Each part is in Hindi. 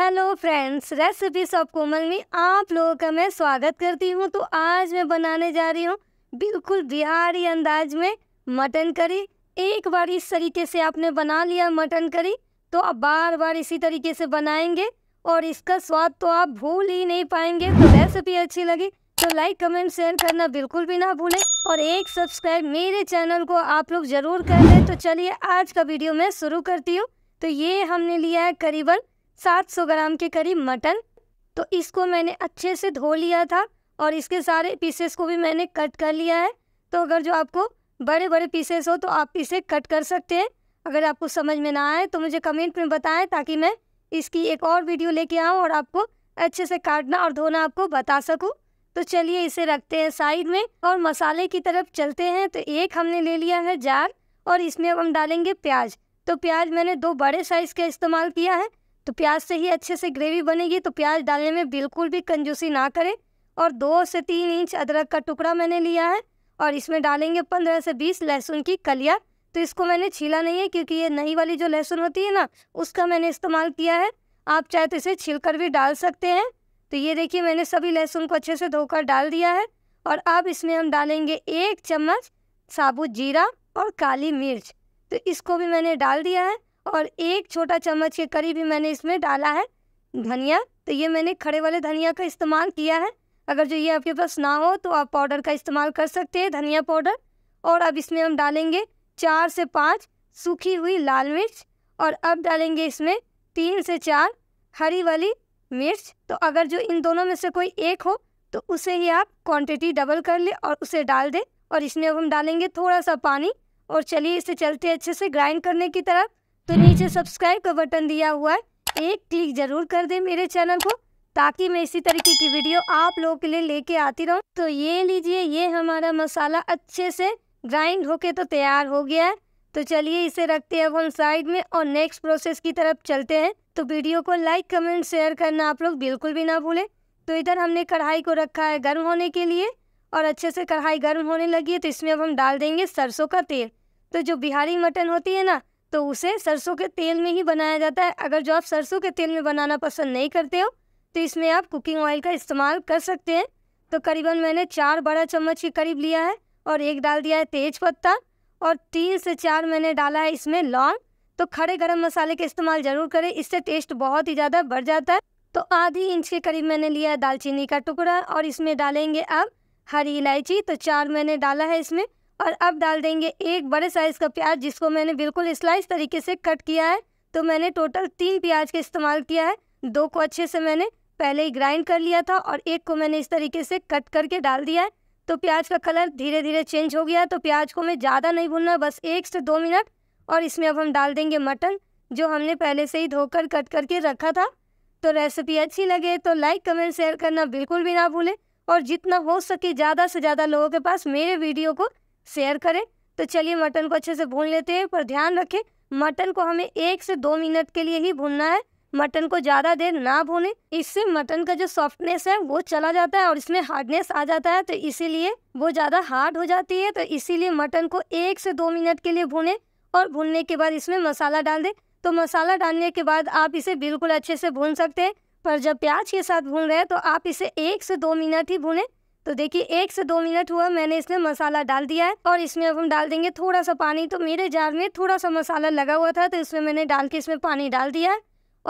hello friends recipe shop Komal में आप लोगों का मैं स्वागत करती हूँ तो आज मैं बनाने जा रही हूँ बिल्कुल बिहारी अंदाज में मटन करी एक बार इस तरीके से आपने बना लिया मटन करी तो आप बार बार इसी तरीके से बनाएंगे और इसका स्वाद तो आप भूल ही नहीं पाएंगे तो रेसिपी अच्छी लगी तो लाइक कमेंट शेयर करना बिल्कुल भी ना भूलें और एक सब्सक्राइब मेरे चैनल को आप लोग ज़रूर कर लें तो चलिए आज का वीडियो मैं शुरू करती हूँ तो ये हमने लिया है करीबन 700 ग्राम के करीब मटन तो इसको मैंने अच्छे से धो लिया था और इसके सारे पीसेस को भी मैंने कट कर लिया है तो अगर जो आपको बड़े बड़े पीसेस हो तो आप इसे कट कर सकते हैं अगर आपको समझ में ना आए तो मुझे कमेंट में बताएं ताकि मैं इसकी एक और वीडियो लेके आऊँ और आपको अच्छे से काटना और धोना आपको बता सकूँ तो चलिए इसे रखते हैं साइड में और मसाले की तरफ चलते हैं तो एक हमने ले लिया है जार और इसमें अब हम डालेंगे प्याज तो प्याज मैंने दो बड़े साइज़ का इस्तेमाल किया है तो प्याज से ही अच्छे से ग्रेवी बनेगी तो प्याज डालने में बिल्कुल भी कंजूसी ना करें और दो से तीन इंच अदरक का टुकड़ा मैंने लिया है और इसमें डालेंगे पंद्रह से बीस लहसुन की कलिया तो इसको मैंने छीला नहीं है क्योंकि ये नई वाली जो लहसुन होती है ना उसका मैंने इस्तेमाल किया है आप चाहे तो इसे छील कर भी डाल सकते हैं तो ये देखिए मैंने सभी लहसुन को अच्छे से धोकर डाल दिया है और अब इसमें हम डालेंगे एक चम्मच साबुत जीरा और काली मिर्च तो इसको भी मैंने डाल दिया है और एक छोटा चम्मच के करीब ही मैंने इसमें डाला है धनिया तो ये मैंने खड़े वाले धनिया का इस्तेमाल किया है अगर जो ये आपके पास ना हो तो आप पाउडर का इस्तेमाल कर सकते हैं धनिया पाउडर और अब इसमें हम डालेंगे चार से पाँच सूखी हुई लाल मिर्च और अब डालेंगे इसमें तीन से चार हरी वाली मिर्च तो अगर जो इन दोनों में से कोई एक हो तो उसे ही आप क्वांटिटी डबल कर ले और उसे डाल दें और इसमें अब हम डालेंगे थोड़ा सा पानी और चलिए इसे चलते अच्छे से ग्राइंड करने की तरफ तो नीचे सब्सक्राइब का बटन दिया हुआ है एक क्लिक जरूर कर दे मेरे चैनल को ताकि मैं इसी तरीके की वीडियो आप लोगों के लिए लेके आती रहूँ तो ये लीजिए ये हमारा मसाला अच्छे से ग्राइंड होके तो तैयार हो गया है तो चलिए इसे रखते हैं अब हम साइड में और नेक्स्ट प्रोसेस की तरफ चलते हैं तो वीडियो को लाइक कमेंट शेयर करना आप लोग बिल्कुल भी ना भूलें तो इधर हमने कढ़ाई को रखा है गर्म होने के लिए और अच्छे से कढ़ाई गर्म होने लगी है तो इसमें अब हम डाल देंगे सरसों का तेल तो जो बिहारी मटन होती है ना तो उसे सरसों के तेल में ही बनाया जाता है अगर जो आप सरसों के तेल में बनाना पसंद नहीं करते हो तो इसमें आप कुकिंग ऑयल का इस्तेमाल कर सकते हैं तो करीबन मैंने चार बड़ा चम्मच के करीब लिया है और एक डाल दिया है तेज पत्ता और तीन से चार मैंने डाला है इसमें लौंग तो खड़े गरम मसाले का इस्तेमाल ज़रूर करें इससे टेस्ट बहुत ही ज़्यादा बढ़ जाता है तो आधी इंच के करीब मैंने लिया है दालचीनी का टुकड़ा और इसमें डालेंगे अब हरी इलायची तो चार मैंने डाला है इसमें और अब डाल देंगे एक बड़े साइज़ का प्याज जिसको मैंने बिल्कुल स्लाइस तरीके से कट किया है तो मैंने टोटल तीन प्याज का इस्तेमाल किया है दो को अच्छे से मैंने पहले ही ग्राइंड कर लिया था और एक को मैंने इस तरीके से कट करके डाल दिया है तो प्याज का कलर धीरे धीरे चेंज हो गया तो प्याज को मैं ज़्यादा नहीं भूनना बस एक से दो मिनट और इसमें अब हम डाल देंगे मटन जो हमने पहले से ही धोकर कट करके रखा था तो रेसिपी अच्छी लगे तो लाइक कमेंट शेयर करना बिल्कुल भी ना भूलें और जितना हो सके ज़्यादा से ज़्यादा लोगों के पास मेरे वीडियो को शेयर करें तो चलिए मटन को अच्छे से भून लेते हैं पर ध्यान रखें मटन को हमें एक से दो मिनट के लिए ही भूनना है मटन को ज़्यादा देर ना भूने इससे मटन का जो सॉफ्टनेस है वो चला जाता है और इसमें हार्डनेस आ जाता है तो इसीलिए वो ज़्यादा हार्ड हो जाती है तो इसीलिए मटन को एक से दो मिनट के लिए भूने और भूनने के बाद इसमें मसाला डाल दें तो मसाला डालने के बाद आप इसे बिल्कुल अच्छे से भून सकते हैं पर जब प्याज के साथ भून रहे हैं तो आप इसे एक से दो मिनट ही भूनें तो देखिए एक से दो मिनट हुआ मैंने इसमें मसाला डाल दिया है और इसमें अब हम डाल देंगे थोड़ा सा पानी तो मेरे जार में थोड़ा सा मसाला लगा हुआ था तो इसमें मैंने डाल के इसमें पानी डाल दिया है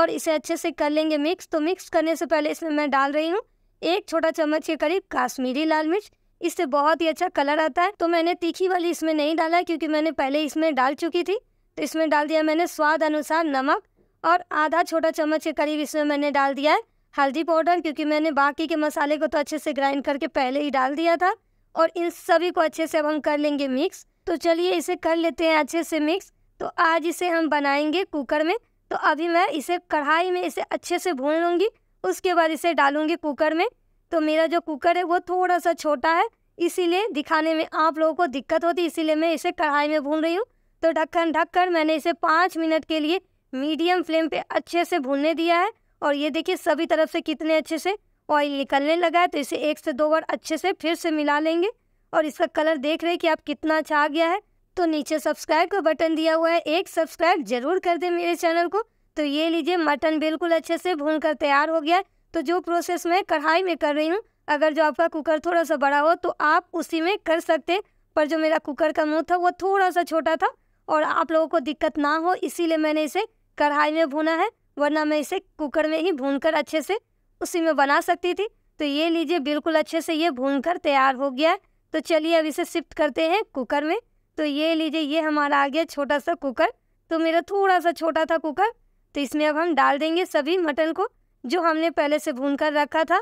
और इसे अच्छे से कर लेंगे मिक्स तो मिक्स करने से पहले इसमें मैं डाल रही हूँ एक छोटा चम्मच के करीब काश्मीरी लाल मिर्च इससे बहुत ही अच्छा कलर आता है तो मैंने तीखी वाली इसमें नहीं डाला क्योंकि मैंने पहले इसमें डाल चुकी थी तो इसमें डाल दिया मैंने स्वाद अनुसार नमक और आधा छोटा चम्मच के करीब इसमें मैंने डाल दिया है हल्दी पाउडर क्योंकि मैंने बाकी के मसाले को तो अच्छे से ग्राइंड करके पहले ही डाल दिया था और इन सभी को अच्छे से अब हम कर लेंगे मिक्स तो चलिए इसे कर लेते हैं अच्छे से मिक्स तो आज इसे हम बनाएंगे कुकर में तो अभी मैं इसे कढ़ाई में इसे अच्छे से भून लूँगी उसके बाद इसे डालूँगी कुकर में तो मेरा जो कुकर है वो थोड़ा सा छोटा है इसीलिए दिखाने में आप लोगों को दिक्कत होती इसीलिए मैं इसे कढ़ाई में भून रही हूँ तो ढक्कन ढक कर मैंने इसे पाँच मिनट के लिए मीडियम फ्लेम पे अच्छे से भूनने दिया है और ये देखिए सभी तरफ से कितने अच्छे से ऑयल निकलने लगा है तो इसे एक से दो बार अच्छे से फिर से मिला लेंगे और इसका कलर देख रहे हैं कि आप कितना अच्छा आ गया है तो नीचे सब्सक्राइब का बटन दिया हुआ है एक सब्सक्राइब जरूर कर दें मेरे चैनल को तो ये लीजिए मटन बिल्कुल अच्छे से भून कर तैयार हो गया है तो जो प्रोसेस मैं कढ़ाई में कर रही हूँ अगर जो आपका कुकर थोड़ा सा बड़ा हो तो आप उसी में कर सकते पर जो मेरा कुकर का मुँह था वो थोड़ा सा छोटा था और आप लोगों को दिक्कत ना हो इसीलिए मैंने इसे कढ़ाई में भुना है वरना मैं इसे कुकर में ही कर अच्छे से उसी में बना सकती थी तो ये लीजिए बिल्कुल अच्छे से ये कर तैयार हो गया तो चलिए अब इसे शिफ्ट करते हैं कुकर में तो ये लीजिए ये हमारा आ गया छोटा सा कुकर तो मेरा थोड़ा सा छोटा था कुकर तो इसमें अब हम डाल देंगे सभी मटन को जो हमने पहले से भून कर रखा था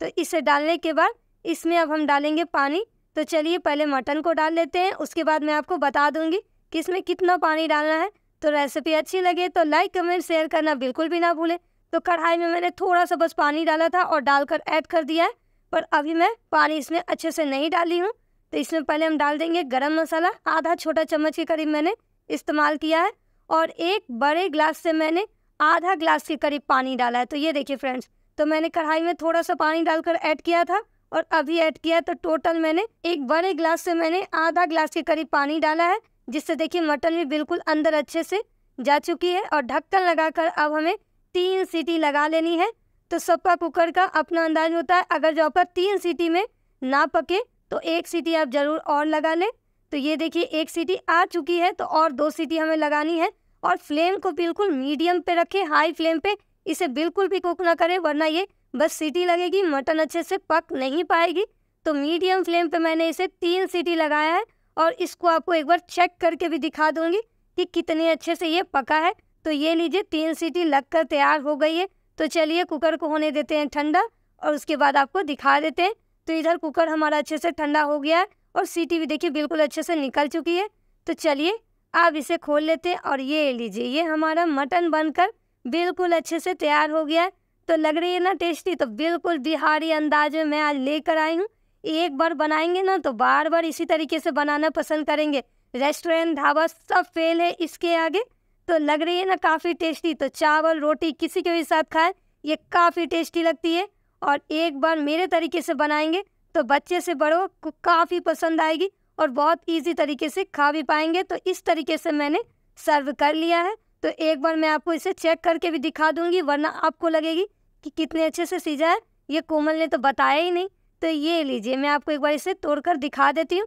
तो इसे डालने के बाद इसमें अब हम डालेंगे पानी तो चलिए पहले मटन को डाल लेते हैं उसके बाद मैं आपको बता दूंगी कि इसमें कितना पानी डालना है तो रेसिपी अच्छी लगे तो लाइक कमेंट शेयर करना बिल्कुल भी ना भूलें तो कढ़ाई में मैंने थोड़ा सा बस पानी डाला था और डालकर ऐड कर दिया है पर अभी मैं पानी इसमें अच्छे से नहीं डाली हूँ तो इसमें पहले हम डाल देंगे गरम मसाला आधा छोटा चम्मच के करीब मैंने इस्तेमाल किया है और एक बड़े ग्लास से मैंने आधा ग्लास के करीब पानी डाला है तो ये देखिए फ्रेंड्स तो मैंने कढ़ाई में थोड़ा सा पानी डालकर ऐड किया था और अभी ऐड किया तो टोटल मैंने एक बड़े ग्लास से मैंने आधा ग्लास के करीब पानी डाला है जिससे देखिए मटन भी बिल्कुल अंदर अच्छे से जा चुकी है और ढक्कन लगाकर अब हमें तीन सीटी लगा लेनी है तो सबका कुकर का अपना अंदाज होता है अगर जो आपका तीन सीटी में ना पके तो एक सीटी आप ज़रूर और लगा लें तो ये देखिए एक सीटी आ चुकी है तो और दो सीटी हमें लगानी है और फ्लेम को बिल्कुल मीडियम पे रखें हाई फ्लेम पे इसे बिल्कुल भी कुक ना करें वरना ये बस सीटी लगेगी मटन अच्छे से पक नहीं पाएगी तो मीडियम फ्लेम पे मैंने इसे तीन सीटी लगाया है और इसको आपको एक बार चेक करके भी दिखा दूंगी कि कितने अच्छे से ये पका है तो ये लीजिए तीन सीटी लगकर तैयार हो गई है तो चलिए कुकर को होने देते हैं ठंडा और उसके बाद आपको दिखा देते हैं तो इधर कुकर हमारा अच्छे से ठंडा हो गया है और सीटी भी देखिए बिल्कुल अच्छे से निकल चुकी है तो चलिए आप इसे खोल लेते हैं और ये लीजिए ये हमारा मटन बनकर बिल्कुल अच्छे से तैयार हो गया है तो लग रही है ना टेस्टी तो बिल्कुल बिहारी अंदाज में मैं आज लेकर आई हूँ एक बार बनाएंगे ना तो बार बार इसी तरीके से बनाना पसंद करेंगे रेस्टोरेंट ढाबा सब फेल है इसके आगे तो लग रही है ना काफ़ी टेस्टी तो चावल रोटी किसी के भी साथ खाएं ये काफ़ी टेस्टी लगती है और एक बार मेरे तरीके से बनाएंगे तो बच्चे से बड़ों को काफ़ी पसंद आएगी और बहुत इजी तरीके से खा भी पाएंगे तो इस तरीके से मैंने सर्व कर लिया है तो एक बार मैं आपको इसे चेक करके भी दिखा दूंगी वरना आपको लगेगी कि कितने अच्छे से सीझा है ये कोमल ने तो बताया ही नहीं तो ये लीजिए मैं आपको एक बार इसे तोड़कर दिखा देती हूँ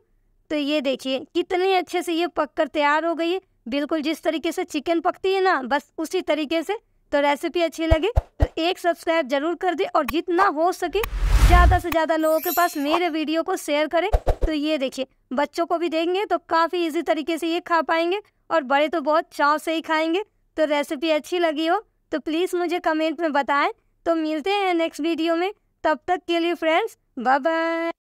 तो ये देखिए कितने अच्छे से ये पककर तैयार हो गई है बिल्कुल जिस तरीके से चिकन पकती है ना बस उसी तरीके से तो रेसिपी अच्छी लगी तो एक सब्सक्राइब जरूर कर दे और जितना हो सके ज़्यादा से ज़्यादा लोगों के पास मेरे वीडियो को शेयर करें तो ये देखिए बच्चों को भी देंगे तो काफ़ी इजी तरीके से ये खा पाएंगे और बड़े तो बहुत चाव से ही खाएंगे तो रेसिपी अच्छी लगी हो तो प्लीज़ मुझे कमेंट में बताएं तो मिलते हैं नेक्स्ट वीडियो में तब तक के लिए फ्रेंड्स bye-bye